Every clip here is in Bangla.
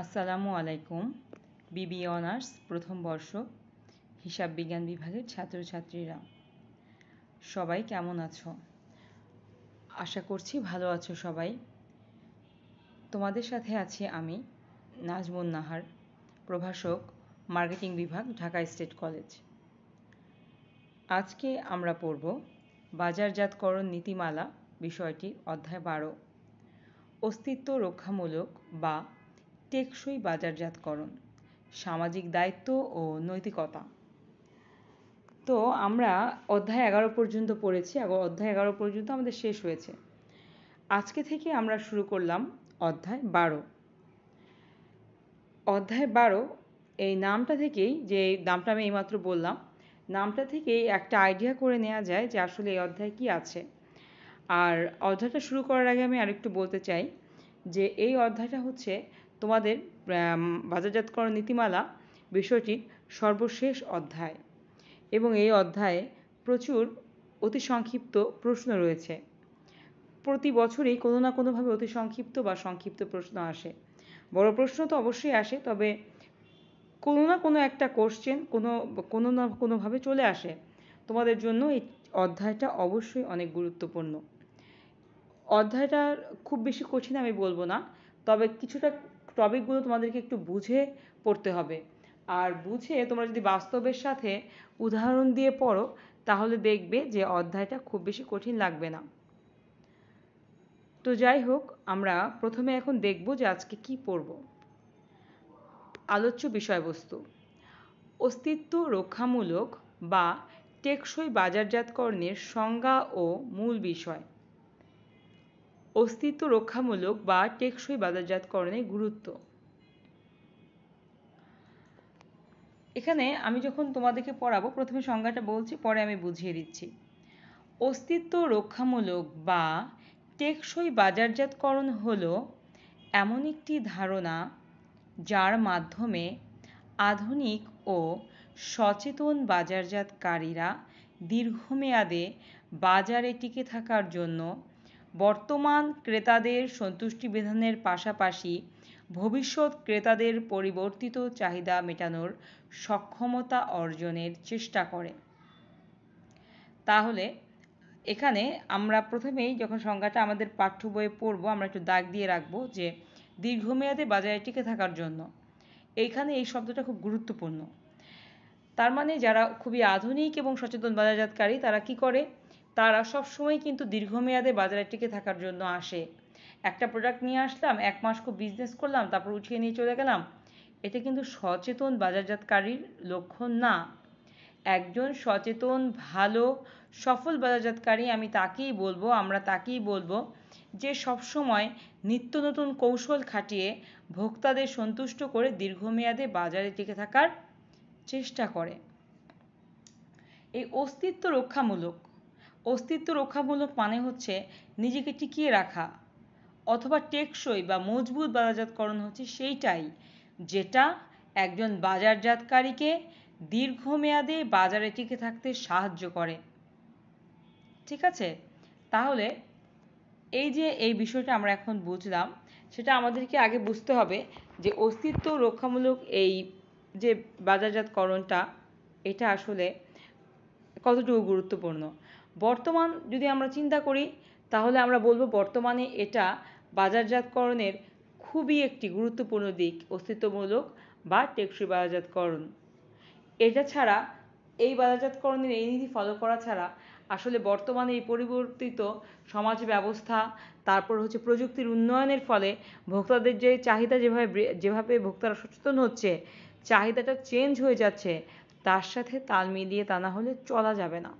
আসসালামু আলাইকুম বিবি অনার্স প্রথম বর্ষ হিসাব বিজ্ঞান বিভাগের ছাত্রছাত্রীরা সবাই কেমন আছো আশা করছি ভালো আছো সবাই তোমাদের সাথে আছি আমি নাজমুন নাহার প্রভাষক মার্কেটিং বিভাগ ঢাকা স্টেট কলেজ আজকে আমরা পড়ব বাজারজাতকরণ নীতিমালা বিষয়টি অধ্যায় বারো অস্তিত্ব রক্ষামূলক বা টেকসই বাজারজাতকরণ সামাজিক দায়িত্ব ও নৈতিকতা তো আমরা অধ্যায় এগারো পর্যন্ত পড়েছি অধ্যায় এগারো পর্যন্ত আমাদের শেষ হয়েছে আজকে থেকে আমরা শুরু করলাম অধ্যায় বারো অধ্যায় বারো এই নামটা থেকেই যে নামটা আমি এইমাত্র বললাম নামটা থেকেই একটা আইডিয়া করে নেওয়া যায় যে আসলে এই অধ্যায় কি আছে আর অধ্যায়টা শুরু করার আগে আমি আরেকটু বলতে চাই যে এই অধ্যায়টা হচ্ছে তোমাদের বাজারজাতকরণ নীতিমালা বিষয়টির সর্বশেষ অধ্যায় এবং এই অধ্যায়ে প্রচুর অতি সংক্ষিপ্ত প্রশ্ন রয়েছে প্রতি বছরই কোনো না কোনোভাবে অতি সংক্ষিপ্ত বা সংক্ষিপ্ত প্রশ্ন আসে বড় প্রশ্ন তো অবশ্যই আসে তবে কোনো না কোনো একটা কোশ্চেন কোনো কোনো না কোনোভাবে চলে আসে তোমাদের জন্য এই অধ্যায়টা অবশ্যই অনেক গুরুত্বপূর্ণ অধ্যায়টা খুব বেশি কঠিন আমি বলবো না তবে কিছুটা টপিকগুলো তোমাদেরকে একটু বুঝে পড়তে হবে আর বুঝে তোমরা যদি বাস্তবের সাথে উদাহরণ দিয়ে পড়ো তাহলে দেখবে যে অধ্যায়টা খুব বেশি কঠিন লাগবে না তো যাই হোক আমরা প্রথমে এখন দেখব যে আজকে কি পড়ব আলোচ্য বিষয়বস্তু অস্তিত্ব রক্ষামূলক বা টেকসই বাজারজাতকরণের সংজ্ঞা ও মূল বিষয় অস্তিত্ব রক্ষামূলক বা টেকসই বাজারজাতকরণের গুরুত্ব এখানে আমি যখন তোমাদেরকে পড়াবো প্রথমে সংজ্ঞাটা বলছি পরে আমি বুঝিয়ে দিচ্ছি অস্তিত্ব রক্ষামূলক বা টেকসই বাজারজাতকরণ হলো এমন একটি ধারণা যার মাধ্যমে আধুনিক ও সচেতন বাজারজাতকারীরা দীর্ঘমেয়াদে বাজারে টিকে থাকার জন্য বর্তমান ক্রেতাদের সন্তুষ্টি বিধানের পাশাপাশি ভবিষ্যৎ ক্রেতাদের পরিবর্তিত চাহিদা মেটানোর সক্ষমতা অর্জনের চেষ্টা করে তাহলে এখানে আমরা প্রথমেই যখন সংজ্ঞাটা আমাদের পাঠ্য বইয়ে পড়বো আমরা একটু দাগ দিয়ে রাখবো যে দীর্ঘমেয়াদে বাজারে টিকে থাকার জন্য এইখানে এই শব্দটা খুব গুরুত্বপূর্ণ তার মানে যারা খুবই আধুনিক এবং সচেতন বাজারজাতকারী তারা কি করে তারা সবসময় কিন্তু দীর্ঘমেয়াদে বাজারে টিকে থাকার জন্য আসে একটা প্রোডাক্ট নিয়ে আসলাম এক মাস খুব বিজনেস করলাম তারপর উঠিয়ে নিয়ে চলে গেলাম এটা কিন্তু সচেতন বাজারজাতকারীর লক্ষণ না একজন সচেতন ভালো সফল বাজারজাতকারী আমি তাকেই বলবো আমরা তাকেই বলবো যে সবসময় নিত্য নতুন কৌশল খাটিয়ে ভোক্তাদের সন্তুষ্ট করে দীর্ঘমেয়াদে বাজারে টিকে থাকার চেষ্টা করে এই অস্তিত্ব রক্ষামূলক অস্তিত্ব রক্ষামূলক মানে হচ্ছে নিজেকে টিকিয়ে রাখা অথবা টেকসই বা মজবুত বাজারজাতকরণ হচ্ছে সেইটাই যেটা একজন বাজারজাতকারীকে দীর্ঘমেয়াদে বাজারে টিকে থাকতে সাহায্য করে ঠিক আছে তাহলে এই যে এই বিষয়টা আমরা এখন বুঝলাম সেটা আমাদেরকে আগে বুঝতে হবে যে অস্তিত্ব রক্ষামূলক এই যে বাজারজাতকরণটা এটা আসলে কতটুকু গুরুত্বপূর্ণ বর্তমান যদি আমরা চিন্তা করি তাহলে আমরা বলবো বর্তমানে এটা বাজারজাতকরণের খুবই একটি গুরুত্বপূর্ণ দিক অস্তিত্বমূলক বা টেকসই বাজারজাতকরণ এটা ছাড়া এই বাজারজাতকরণের এই নীতি ফলো করা ছাড়া আসলে বর্তমানে এই পরিবর্তিত সমাজ ব্যবস্থা তারপর হচ্ছে প্রযুক্তির উন্নয়নের ফলে ভোক্তাদের যে চাহিদা যেভাবে যেভাবে ভোক্তারা সচেতন হচ্ছে চাহিদাটা চেঞ্জ হয়ে যাচ্ছে তার সাথে তাল মিলিয়ে তা না হলে চলা যাবে না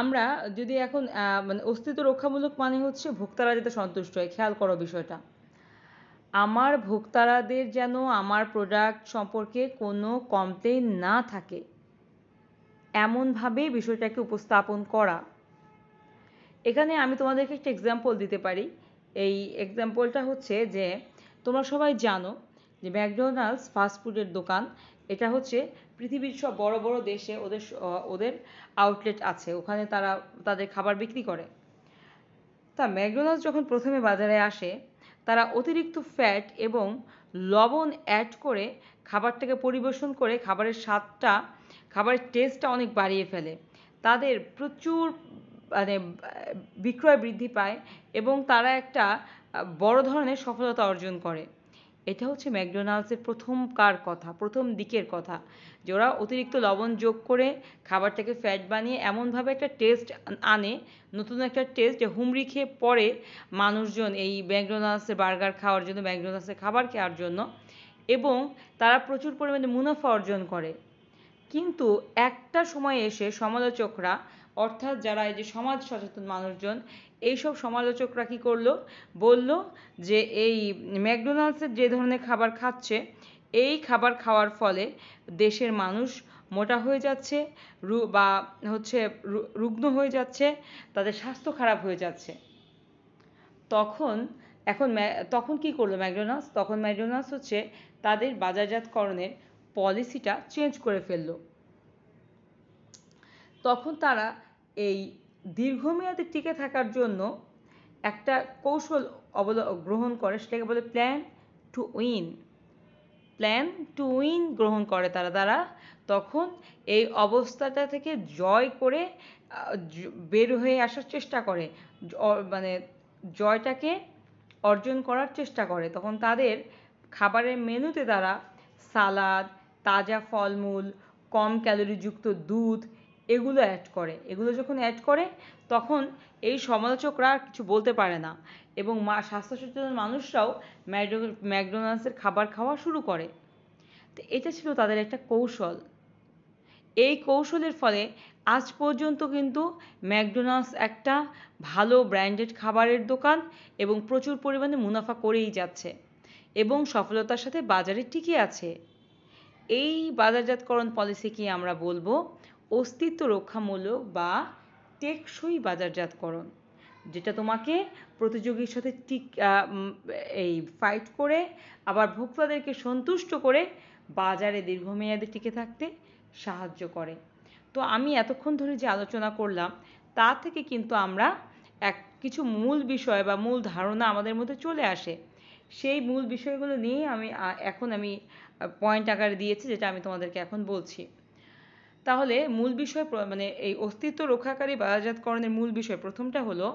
আমরা যদি এখন মানে অস্তিত্ব রক্ষামূলক মানে হচ্ছে ভোক্তারা যাতে সন্তুষ্ট হয় খেয়াল করো বিষয়টা আমার ভোক্তারাদের যেন আমার প্রোডাক্ট সম্পর্কে কোনো কমপ্লেন না থাকে এমনভাবে বিষয়টাকে উপস্থাপন করা এখানে আমি তোমাদেরকে একটা এক্সাম্পল দিতে পারি এই এক্সাম্পলটা হচ্ছে যে তোমরা সবাই জানো যে ম্যাকডোনাল্ডস ফাস্টফুডের দোকান এটা হচ্ছে পৃথিবীর সব বড় বড় দেশে ওদের ওদের আউটলেট আছে ওখানে তারা তাদের খাবার বিক্রি করে তা ম্যাকডোনাল্ডস যখন প্রথমে বাজারে আসে তারা অতিরিক্ত ফ্যাট এবং লবণ অ্যাড করে খাবারটাকে পরিবেশন করে খাবারের স্বাদটা খাবারের টেস্টটা অনেক বাড়িয়ে ফেলে তাদের প্রচুর মানে বিক্রয় বৃদ্ধি পায় এবং তারা একটা বড় ধরনের সফলতা অর্জন করে এটা হচ্ছে ম্যাকডোনাল্ডসের প্রথমকার কথা প্রথম দিকের কথা যে ওরা অতিরিক্ত লবণ যোগ করে খাবারটাকে ফ্যাট বানিয়ে এমনভাবে একটা টেস্ট আনে নতুন একটা টেস্ট যে হুমড়ি খেয়ে পরে মানুষজন এই ম্যাকডোনাল্ডসের বার্গার খাওয়ার জন্য ম্যাকডোনাল্ডসের খাবার খাওয়ার জন্য এবং তারা প্রচুর পরিমাণে মুনাফা অর্জন করে কিন্তু একটা সময় এসে সমালোচকরা অর্থাৎ যারা এই যে সমাজ সচেতন মানুষজন এইসব সমালোচকরা কী করলো বলল যে এই ম্যাকডোনাল্ডসের যে ধরনের খাবার খাচ্ছে এই খাবার খাওয়ার ফলে দেশের মানুষ মোটা হয়ে যাচ্ছে রু বা হচ্ছে রুগ্ন হয়ে যাচ্ছে তাদের স্বাস্থ্য খারাপ হয়ে যাচ্ছে তখন এখন তখন কি করলো ম্যাকডোনাল্ডস তখন ম্যাকডোনাল্ডস হচ্ছে তাদের বাজারজাতকরণের পলিসিটা চেঞ্জ করে ফেললো তখন তারা এই দীর্ঘমেয়াদে টিকে থাকার জন্য একটা কৌশল অবল গ্রহণ করে সেটাকে বলে plan to win plan to win গ্রহণ করে তারা তারা তখন এই অবস্থাটা থেকে জয় করে বের হয়ে আসার চেষ্টা করে মানে জয়টাকে অর্জন করার চেষ্টা করে তখন তাদের খাবারের মেনুতে তারা সালাদ তাজা ফলমূল কম ক্যালোরিযুক্ত দুধ এগুলো অ্যাড করে এগুলো যখন অ্যাড করে তখন এই সমালোচকরা আর কিছু বলতে পারে না এবং মা স্বাস্থ্য সচেতন মানুষরাও ম্যাকডোনাল্ডসের খাবার খাওয়া শুরু করে তো এটা ছিল তাদের একটা কৌশল এই কৌশলের ফলে আজ পর্যন্ত কিন্তু ম্যাকডোনাল্ডস একটা ভালো ব্র্যান্ডেড খাবারের দোকান এবং প্রচুর পরিমাণে মুনাফা করেই যাচ্ছে এবং সফলতার সাথে বাজারে টিকে আছে এই বাজারজাতকরণ পলিসিকে আমরা বলবো অস্তিত্ব রক্ষামূলক বা টেকসই বাজারজাতকরণ যেটা তোমাকে প্রতিযোগীর সাথে ঠিক এই ফাইট করে আবার ভোক্তাদেরকে সন্তুষ্ট করে বাজারে দীর্ঘমেয়াদে টিকে থাকতে সাহায্য করে তো আমি এতক্ষণ ধরে যে আলোচনা করলাম তা থেকে কিন্তু আমরা এক কিছু মূল বিষয় বা মূল ধারণা আমাদের মধ্যে চলে আসে সেই মূল বিষয়গুলো নিয়েই আমি এখন আমি পয়েন্ট আকারে দিয়েছি যেটা আমি তোমাদেরকে এখন বলছি তাহলে মূল বিষয় মানে এই অস্তিত্ব রক্ষাকারী বাজারজাতকরণের মূল বিষয় প্রথমটা হলো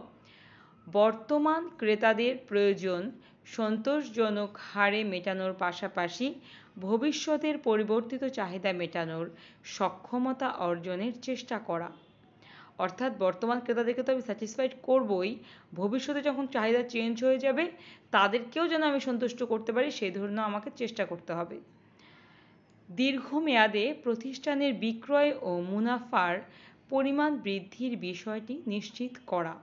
বর্তমান ক্রেতাদের প্রয়োজন সন্তোষজনক হারে মেটানোর পাশাপাশি ভবিষ্যতের পরিবর্তিত চাহিদা মেটানোর সক্ষমতা অর্জনের চেষ্টা করা অর্থাৎ বর্তমান ক্রেতাদেরকে তো আমি স্যাটিসফাইড করবই ভবিষ্যতে যখন চাহিদা চেঞ্জ হয়ে যাবে তাদেরকেও যেন আমি সন্তুষ্ট করতে পারি সেই ধরনের আমাকে চেষ্টা করতে হবে দীর্ঘমেয়াদে প্রতিষ্ঠানের বিক্রয় ও মুনাফার পরিমাণ বৃদ্ধির বিষয়টি নিশ্চিত করা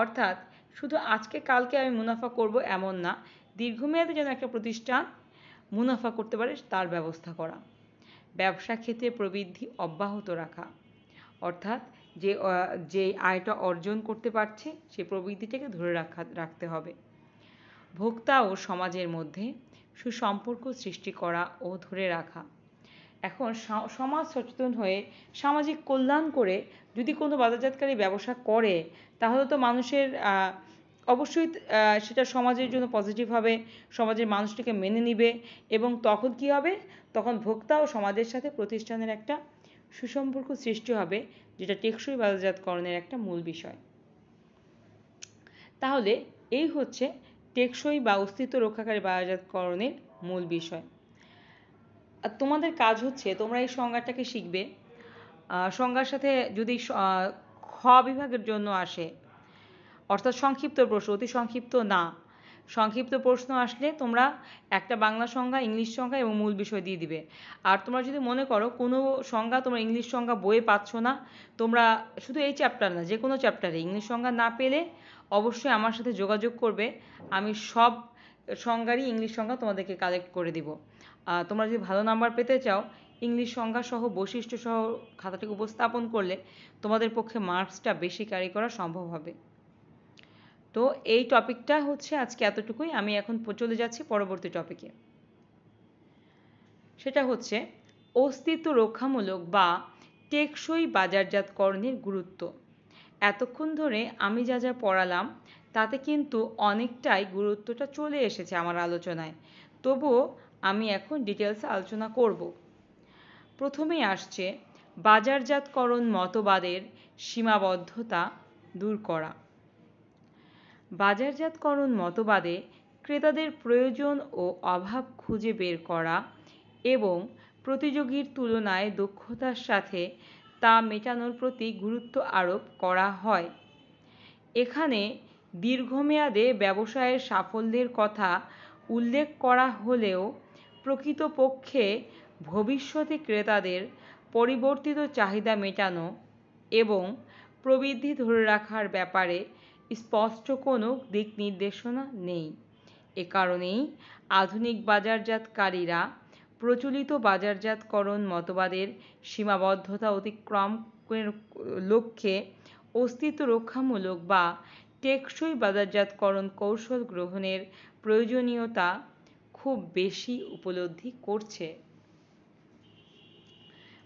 অর্থাৎ শুধু আজকে কালকে আমি মুনাফা করব এমন না দীর্ঘমেয়াদে যেন একটা প্রতিষ্ঠান মুনাফা করতে পারে তার ব্যবস্থা করা ব্যবসা ক্ষেত্রে প্রবৃদ্ধি অব্যাহত রাখা অর্থাৎ যে যে আয়টা অর্জন করতে পারছে সে প্রবৃদ্ধিটাকে ধরে রাখা রাখতে হবে ভোক্তা ও সমাজের মধ্যে সুসম্পর্ক সৃষ্টি করা ও ধরে রাখা এখন সমাজ সচেতন হয়ে সামাজিক কল্যাণ করে যদি কোনো বাজারজাতকারী ব্যবসা করে তাহলে তো মানুষের অবশ্যই সেটা সমাজের জন্য পজিটিভ হবে সমাজের মানুষটিকে মেনে নিবে এবং তখন কি হবে তখন ভোক্তা ও সমাজের সাথে প্রতিষ্ঠানের একটা সুসম্পর্ক সৃষ্টি হবে যেটা টেকসই বাজারজাতকরণের একটা মূল বিষয় তাহলে এই হচ্ছে টেকসই বা অস্তিত্ব রক্ষাকারী বাজারজাতকরণের মূল বিষয় আর তোমাদের কাজ হচ্ছে তোমরা এই সংজ্ঞাটাকে শিখবে সংজ্ঞার সাথে যদি খ বিভাগের জন্য আসে অর্থাৎ সংক্ষিপ্ত প্রশ্ন অতি সংক্ষিপ্ত না সংক্ষিপ্ত প্রশ্ন আসলে তোমরা একটা বাংলা সংজ্ঞা ইংলিশ সংজ্ঞা এবং মূল বিষয় দিয়ে দিবে আর তোমরা যদি মনে করো কোনো সংজ্ঞা তোমরা ইংলিশ সংজ্ঞা বইয়ে পাচ্ছ না তোমরা শুধু এই চ্যাপ্টার না যে কোনো চ্যাপ্টারে ইংলিশ সংজ্ঞা না পেলে অবশ্যই আমার সাথে যোগাযোগ করবে আমি সব সংজ্ঞারই ইংলিশ সংজ্ঞা তোমাদেরকে কালেক্ট করে দিব তোমরা যদি ভালো নাম্বার পেতে চাও ইংলিশ সংজ্ঞা সহ বৈশিষ্ট্য সহ খাতাটি উপস্থাপন করলে তোমাদের পক্ষে মার্কসটা বেশি ক্যারি করা সম্ভব হবে তো এই টপিকটা হচ্ছে আজকে এতটুকুই আমি এখন চলে যাচ্ছি পরবর্তী টপিকে সেটা হচ্ছে অস্তিত্ব রক্ষামূলক বা টেকসই বাজারজাতকরণের গুরুত্ব এতক্ষণ ধরে আমি যা যা পড়ালাম তাতে কিন্তু অনেকটাই গুরুত্বটা চলে এসেছে আমার আলোচনায় তবুও আমি এখন ডিটেলসে আলোচনা করব প্রথমেই আসছে বাজারজাতকরণ মতবাদের সীমাবদ্ধতা দূর করা বাজারজাতকরণ মতবাদে ক্রেতাদের প্রয়োজন ও অভাব খুঁজে বের করা এবং প্রতিযোগীর তুলনায় দক্ষতার সাথে তা মেটানোর প্রতি গুরুত্ব আরোপ করা হয় এখানে দীর্ঘমেয়াদে ব্যবসায়ের সাফল্যের কথা উল্লেখ করা হলেও প্রকৃতপক্ষে ভবিষ্যতে ক্রেতাদের পরিবর্তিত চাহিদা মেটানো এবং প্রবৃদ্ধি ধরে রাখার ব্যাপারে স্পষ্ট কোনো দিক নির্দেশনা নেই এ কারণেই আধুনিক বাজারজাতকারীরা প্রচলিত বাজারজাতকরণ মতবাদের সীমাবদ্ধতা অতিক্রম লক্ষ্যে অস্তিত্ব রক্ষামূলক বা টেকসই বাজারজাতকরণ কৌশল গ্রহণের প্রয়োজনীয়তা খুব বেশি উপলব্ধি করছে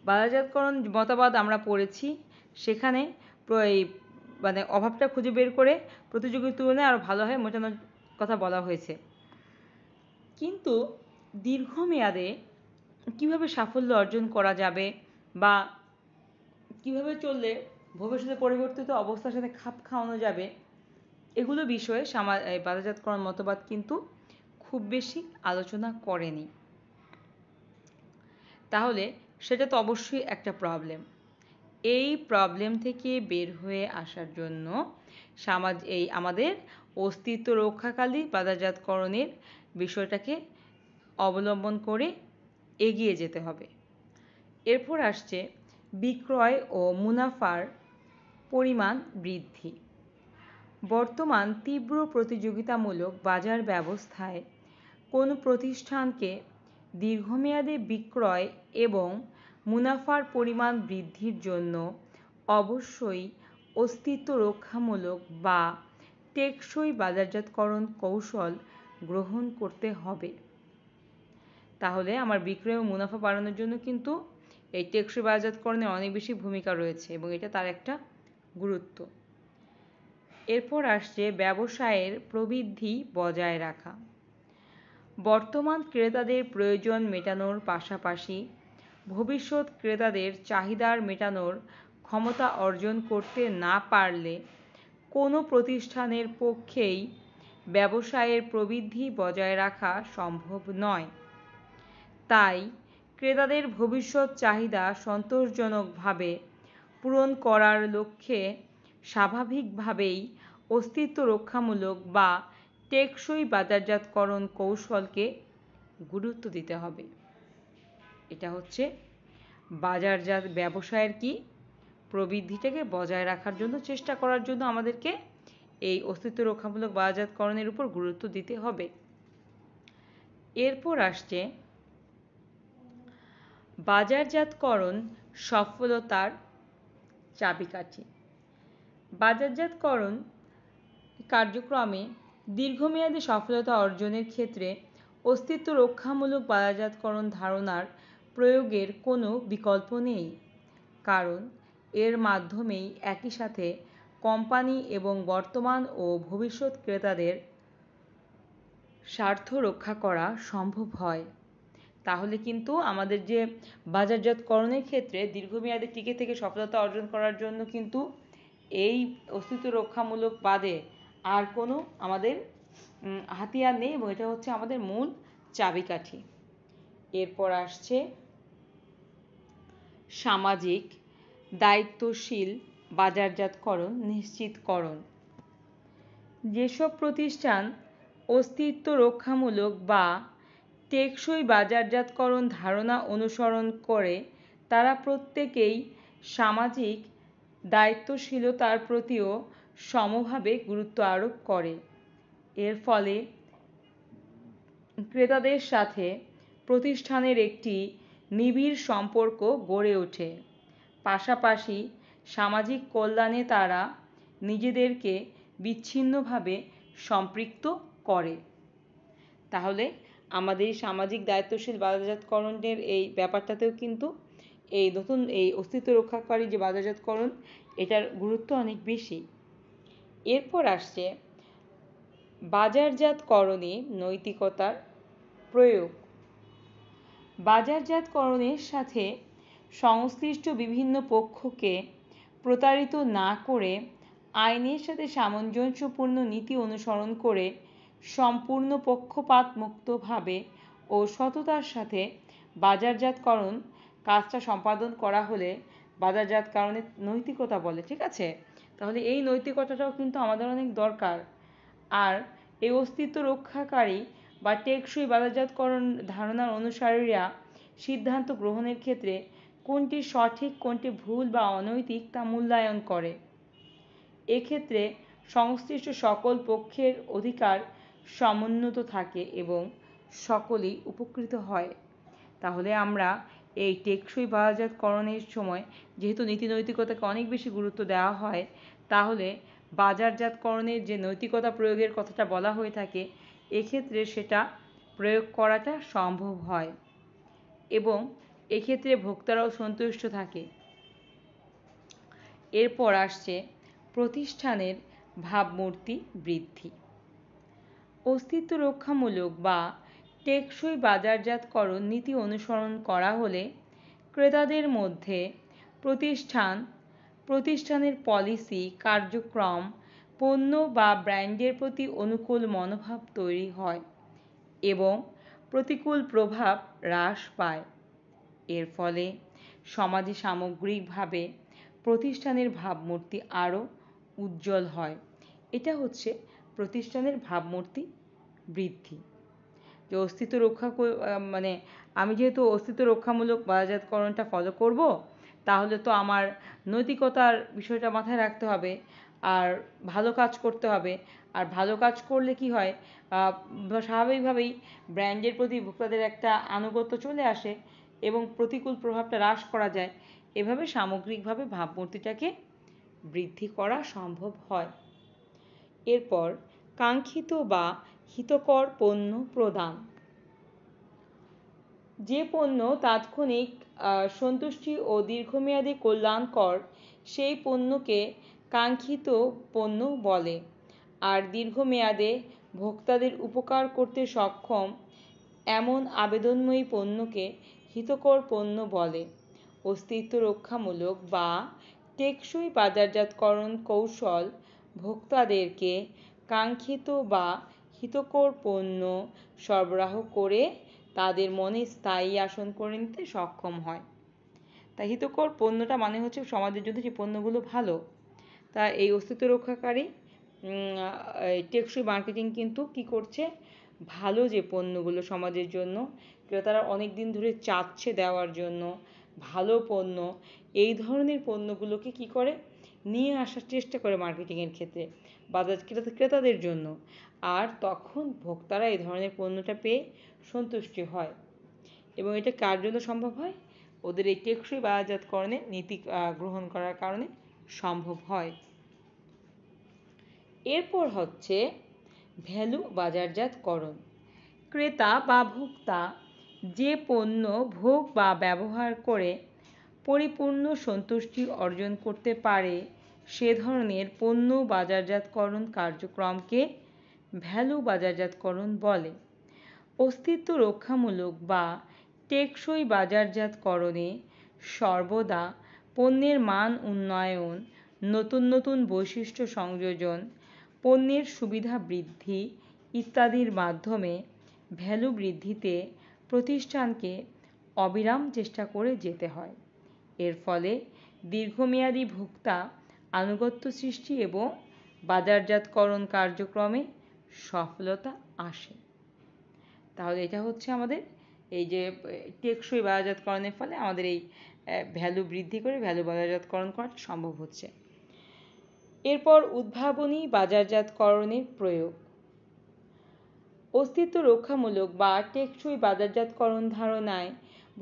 বাজারজাতকরণ মতবাদ আমরা পড়েছি সেখানে মানে অভাবটা খুঁজে বের করে প্রতিযোগীর তুলনায় আরও ভালোভাবে মোটানোর কথা বলা হয়েছে কিন্তু দীর্ঘমেয়াদে কিভাবে সাফল্য অর্জন করা যাবে বা কিভাবে চললে ভবিষ্যতে পরিবর্তিত অবস্থার সাথে খাপ খাওয়ানো যাবে এগুলো বিষয়ে সামা বাজারজাতকরণ মতবাদ কিন্তু খুব বেশি আলোচনা করেনি তাহলে সেটা তো অবশ্যই একটা প্রবলেম এই প্রবলেম থেকে বের হয়ে আসার জন্য সমাজ এই আমাদের অস্তিত্ব রক্ষাকালী বাজারজাতকরণের বিষয়টাকে অবলম্বন করে এগিয়ে যেতে হবে এরপর আসছে বিক্রয় ও মুনাফার পরিমাণ বৃদ্ধি বর্তমান তীব্র প্রতিযোগিতামূলক বাজার ব্যবস্থায় কোনো প্রতিষ্ঠানকে দীর্ঘমেয়াদে বিক্রয় এবং মুনাফার পরিমাণ বৃদ্ধির জন্য অবশ্যই অস্তিত্ব রক্ষামূলক বা টেকসই বাজারজাতকরণ কৌশল গ্রহণ করতে হবে তাহলে আমার বিক্রয় ও মুনাফা বাড়ানোর জন্য কিন্তু এই টেকসই বাজারজাতকরণে অনেক বেশি ভূমিকা রয়েছে এবং এটা তার একটা গুরুত্ব এরপর আসছে ব্যবসায়ের প্রবৃদ্ধি বজায় রাখা বর্তমান ক্রেতাদের প্রয়োজন মেটানোর পাশাপাশি ভবিষ্যৎ ক্রেতাদের চাহিদার মেটানোর ক্ষমতা অর্জন করতে না পারলে কোনো প্রতিষ্ঠানের পক্ষেই ব্যবসায়ের প্রবৃদ্ধি বজায় রাখা সম্ভব নয় তাই ক্রেতাদের ভবিষ্যৎ চাহিদা সন্তোষজনকভাবে পূরণ করার লক্ষ্যে স্বাভাবিকভাবেই অস্তিত্ব রক্ষামূলক বা টেকসই বাজারজাতকরণ কৌশলকে গুরুত্ব দিতে হবে এটা হচ্ছে বাজারজাত ব্যবসায়ের কি প্রবৃদ্ধিটাকে বজায় রাখার জন্য চেষ্টা করার জন্য আমাদেরকে এই অস্তিত্ব রক্ষামূলক বাজারজাতকরণের উপর গুরুত্ব দিতে হবে এরপর আসছে বাজারজাতকরণ সফলতার চাবিকাঠি বাজারজাতকরণ কার্যক্রমে দীর্ঘমেয়াদী সফলতা অর্জনের ক্ষেত্রে অস্তিত্ব রক্ষামূলক বাজারজাতকরণ ধারণার প্রয়োগের কোনো বিকল্প নেই কারণ এর মাধ্যমেই একই সাথে কোম্পানি এবং বর্তমান ও ভবিষ্যৎ ক্রেতাদের স্বার্থ রক্ষা করা সম্ভব হয় তাহলে কিন্তু আমাদের যে বাজারজাতকরণের ক্ষেত্রে দীর্ঘমেয়াদে টিকে থেকে সফলতা অর্জন করার জন্য কিন্তু এই অস্তিত্ব রক্ষামূলক বাদে আর কোনো আমাদের হাতিয়ার নেই এবং এটা হচ্ছে আমাদের মূল চাবিকাঠি এরপর আসছে সামাজিক দায়িত্বশীল বাজারজাতকরণ নিশ্চিতকরণ যেসব প্রতিষ্ঠান অস্তিত্ব রক্ষামূলক বা টেকসই বাজারজাতকরণ ধারণা অনুসরণ করে তারা প্রত্যেকেই সামাজিক দায়িত্বশীলতার প্রতিও সমভাবে গুরুত্ব আরোপ করে এর ফলে ক্রেতাদের সাথে প্রতিষ্ঠানের একটি নিবিড় সম্পর্ক গড়ে ওঠে পাশাপাশি সামাজিক কল্যাণে তারা নিজেদেরকে বিচ্ছিন্নভাবে সম্পৃক্ত করে তাহলে আমাদের সামাজিক দায়িত্বশীল বাজারজাতকরণের এই ব্যাপারটাতেও কিন্তু এই নতুন এই অস্তিত্ব রক্ষাকারী যে বাজারজাতকরণ এটার গুরুত্ব অনেক বেশি এরপর আসছে বাজারজাতকরণে নৈতিকতার প্রয়োগ বাজারজাতকরণের সাথে সংশ্লিষ্ট বিভিন্ন পক্ষকে প্রতারিত না করে আইনের সাথে সামঞ্জস্যপূর্ণ নীতি অনুসরণ করে সম্পূর্ণ পক্ষপাতমুক্তভাবে ও সততার সাথে বাজারজাতকরণ কাজটা সম্পাদন করা হলে বাজারজাতকরণের নৈতিকতা বলে ঠিক আছে তাহলে এই নৈতিকতাটাও কিন্তু আমাদের অনেক দরকার আর এই অস্তিত্ব রক্ষাকারী বা টেকসই বাজারজাতকরণ ধারণার অনুসারীরা সিদ্ধান্ত গ্রহণের ক্ষেত্রে কোনটি সঠিক কোনটি ভুল বা অনৈতিক তা মূল্যায়ন করে এক্ষেত্রে সংশ্লিষ্ট সকল পক্ষের অধিকার সমুন্নত থাকে এবং সকলেই উপকৃত হয় তাহলে আমরা এই টেকসই বাজারজাতকরণের সময় যেহেতু নীতি নৈতিকতাকে অনেক বেশি গুরুত্ব দেওয়া হয় তাহলে বাজারজাতকরণের যে নৈতিকতা প্রয়োগের কথাটা বলা হয়ে থাকে এক্ষেত্রে সেটা প্রয়োগ করাটা সম্ভব হয় এবং এক্ষেত্রে ভোক্তারাও সন্তুষ্ট থাকে এরপর আসছে প্রতিষ্ঠানের ভাবমূর্তি বৃদ্ধি অস্তিত্ব রক্ষামূলক বা টেকসই বাজারজাতকরণ নীতি অনুসরণ করা হলে ক্রেতাদের মধ্যে প্রতিষ্ঠান প্রতিষ্ঠানের পলিসি কার্যক্রম পণ্য বা ব্র্যান্ডের প্রতি অনুকূল মনোভাব তৈরি হয় এবং প্রতিকূল প্রভাব হ্রাস পায় এর ফলে সমাজে সামগ্রিকভাবে প্রতিষ্ঠানের ভাবমূর্তি আরও উজ্জ্বল হয় এটা হচ্ছে প্রতিষ্ঠানের ভাবমূর্তি বৃদ্ধি যে অস্তিত্ব রক্ষা মানে আমি যেহেতু অস্তিত্ব রক্ষামূলক বাজারজাতকরণটা ফলো করব তাহলে তো আমার নৈতিকতার বিষয়টা মাথায় রাখতে হবে আর ভালো কাজ করতে হবে আর ভালো কাজ করলে কি হয় স্বাভাবিকভাবেই ব্র্যান্ডের প্রতি ভোক্তাদের একটা আনুগত্য চলে আসে এবং প্রতিকূল প্রভাবটা হ্রাস করা যায় এভাবে সামগ্রিকভাবে ভাবমূর্তিটাকে বৃদ্ধি করা সম্ভব হয় এরপর কাঙ্ক্ষিত বা হিতকর পণ্য প্রদান যে পণ্য তাৎক্ষণিক সন্তুষ্টি ও দীর্ঘমেয়াদী কল্যাণকর সেই পণ্যকে কাঙ্ক্ষিত পণ্য বলে আর দীর্ঘমেয়াদে ভোক্তাদের উপকার করতে সক্ষম এমন আবেদনময়ী পণ্যকে হিতকর পণ্য বলে অস্তিত্ব রক্ষামূলক বা টেকসই বাজারজাতকরণ কৌশল ভোক্তাদেরকে কাঙ্ক্ষিত বা হিতকর পণ্য সরবরাহ করে তাদের মনে স্থায়ী আসন করে নিতে সক্ষম হয় তা হিতকর পণ্যটা মানে হচ্ছে সমাজের জন্য যে পণ্যগুলো ভালো তা এই অস্তিত্ব রক্ষাকারী টেকসই মার্কেটিং কিন্তু কি করছে ভালো যে পণ্যগুলো সমাজের জন্য ক্রেতারা অনেক দিন ধরে চাচ্ছে দেওয়ার জন্য ভালো পণ্য এই ধরনের পণ্যগুলোকে কি করে নিয়ে আসার চেষ্টা করে মার্কেটিংয়ের ক্ষেত্রে বাজার ক্রেতাদের জন্য আর তখন ভোক্তারা এই ধরনের পণ্যটা পেয়ে সন্তুষ্টি হয় এবং এটা কার জন্য সম্ভব হয় ওদের এই টেকসই বাজারজাতকরণে নীতি গ্রহণ করার কারণে সম্ভব হয় এরপর হচ্ছে ভ্যালু বাজারজাতকরণ ক্রেতা বা ভোক্তা যে পণ্য ভোগ বা ব্যবহার করে পরিপূর্ণ সন্তুষ্টি অর্জন করতে পারে সে ধরনের পণ্য বাজারজাতকরণ কার্যক্রমকে ভ্যালু বাজারজাতকরণ বলে অস্তিত্ব রক্ষামূলক বা টেকসই বাজারজাতকরণে সর্বদা পণ্যের মান উন্নয়ন নতুন নতুন বৈশিষ্ট্য সংযোজন পণ্যের সুবিধা বৃদ্ধি ইত্যাদির মাধ্যমে ভ্যালু বৃদ্ধিতে প্রতিষ্ঠানকে অবিরাম চেষ্টা করে যেতে হয় এর ফলে দীর্ঘমেয়াদী ভোক্তা আনুগত্য সৃষ্টি এবং বাজারজাতকরণ কার্যক্রমে সফলতা আসে তাহলে এটা হচ্ছে আমাদের এই যে টেকসই বাজারজাতকরণের ফলে আমাদের এই ভ্যালু বৃদ্ধি করে ভ্যালু বাজারজাতকরণ করাটা সম্ভব হচ্ছে এরপর উদ্ভাবনী বাজারজাতকরণের প্রয়োগ অস্তিত্ব রক্ষামূলক বা টেকসই বাজারজাতকরণ ধারণায়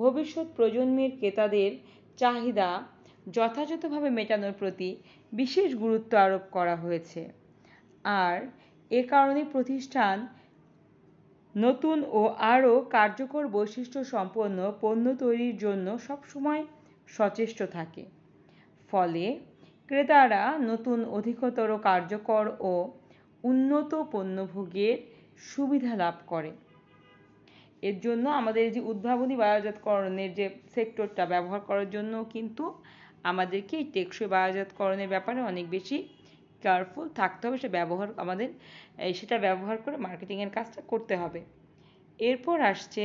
ভবিষ্যৎ প্রজন্মের ক্রেতাদের চাহিদা যথাযথভাবে মেটানোর প্রতি বিশেষ গুরুত্ব আরোপ করা হয়েছে আর এ কারণে প্রতিষ্ঠান নতুন ও আরও কার্যকর বৈশিষ্ট্য সম্পন্ন পণ্য তৈরির জন্য সবসময় সচেষ্ট থাকে ফলে ক্রেতারা নতুন অধিকতর কার্যকর ও উন্নত পণ্যভোগের সুবিধা লাভ করে এর জন্য আমাদের যে উদ্ভাবনী বায়োজাতকরণের যে সেক্টরটা ব্যবহার করার জন্য কিন্তু আমাদেরকে এই টেকসই বায়োজাতকরণের ব্যাপারে অনেক বেশি কেয়ারফুল থাকতে হবে সে ব্যবহার আমাদের সেটা ব্যবহার করে মার্কেটিংয়ের কাজটা করতে হবে এরপর আসছে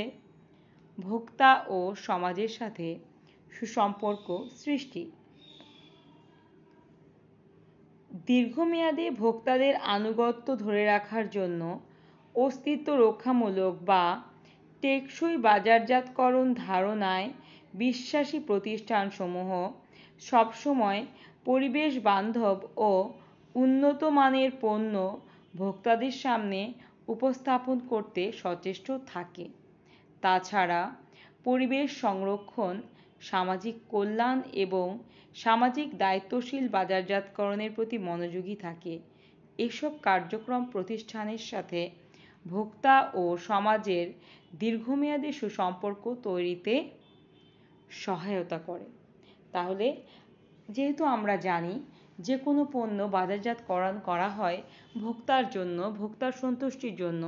ভোক্তা ও সমাজের সাথে সুসম্পর্ক সৃষ্টি দীর্ঘমেয়াদে ভোক্তাদের আনুগত্য ধরে রাখার জন্য অস্তিত্ব রক্ষামূলক বা টেকসই বাজারজাতকরণ ধারণায় বিশ্বাসী প্রতিষ্ঠানসমূহ সবসময় পরিবেশ বান্ধব ও উন্নত মানের পণ্য ভোক্তাদের সামনে উপস্থাপন করতে সচেষ্ট থাকে তাছাড়া পরিবেশ সংরক্ষণ সামাজিক কল্যাণ এবং সামাজিক দায়িত্বশীল বাজারজাতকরণের প্রতি মনোযোগী থাকে এসব কার্যক্রম প্রতিষ্ঠানের সাথে ভোক্তা ও সমাজের দীর্ঘমেয়াদী সুসম্পর্ক তৈরিতে সহায়তা করে তাহলে যেহেতু আমরা জানি যে কোনো পণ্য বাজারজাতকরণ করা হয় ভোক্তার জন্য ভোক্তার সন্তুষ্টির জন্য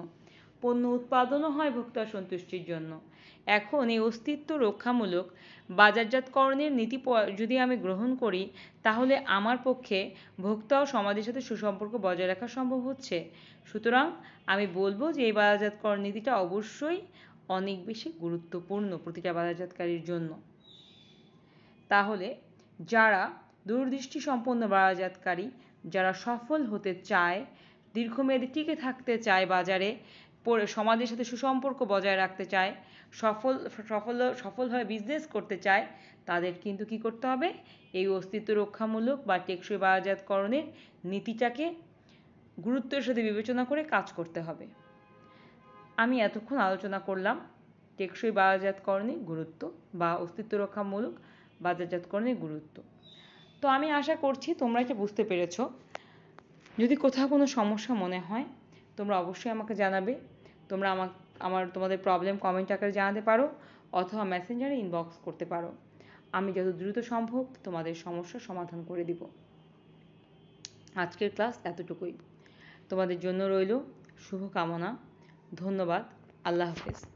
পণ্য উৎপাদনও হয় ভোক্তার সন্তুষ্টির জন্য এখন এই অস্তিত্ব রক্ষামূলক বাজারজাতকরণের নীতি যদি আমি গ্রহণ করি তাহলে আমার পক্ষে ভোক্তা ও সমাজের সাথে সুসম্পর্ক বজায় রাখা সম্ভব হচ্ছে সুতরাং আমি বলবো যে এই বাজারজাতকরণ নীতিটা অবশ্যই অনেক বেশি গুরুত্বপূর্ণ প্রতিটা বাজারজাতকারীর জন্য তাহলে যারা দূরদৃষ্টি সম্পন্ন বাজারজাতকারী যারা সফল হতে চায় দীর্ঘমেয়াদী টিকে থাকতে চায় বাজারে সমাজের সাথে সুসম্পর্ক বজায় রাখতে চায় সফল সফল সফলভাবে বিজনেস করতে চায় তাদের কিন্তু কি করতে হবে এই অস্তিত্ব রক্ষামূলক বা টেকসই বাজারজাতকরণের নীতিটাকে গুরুত্বের সাথে বিবেচনা করে কাজ করতে হবে আমি এতক্ষণ আলোচনা করলাম টেকসই বাজারজাতকরণের গুরুত্ব বা অস্তিত্ব রক্ষামূলক বাজারজাতকরণের গুরুত্ব তো আমি আশা করছি তোমরা এটা বুঝতে পেরেছ যদি কোথাও কোনো সমস্যা মনে হয় তোমরা অবশ্যই আমাকে জানাবে তোমরা আমার আমার তোমাদের প্রবলেম কমেন্ট আকারে জানাতে পারো অথবা মেসেঞ্জারে ইনবক্স করতে পারো আমি যত দ্রুত সম্ভব তোমাদের সমস্যার সমাধান করে দিব আজকের ক্লাস এতটুকুই তোমাদের জন্য রইল শুভকামনা ধন্যবাদ আল্লাহ হাফেজ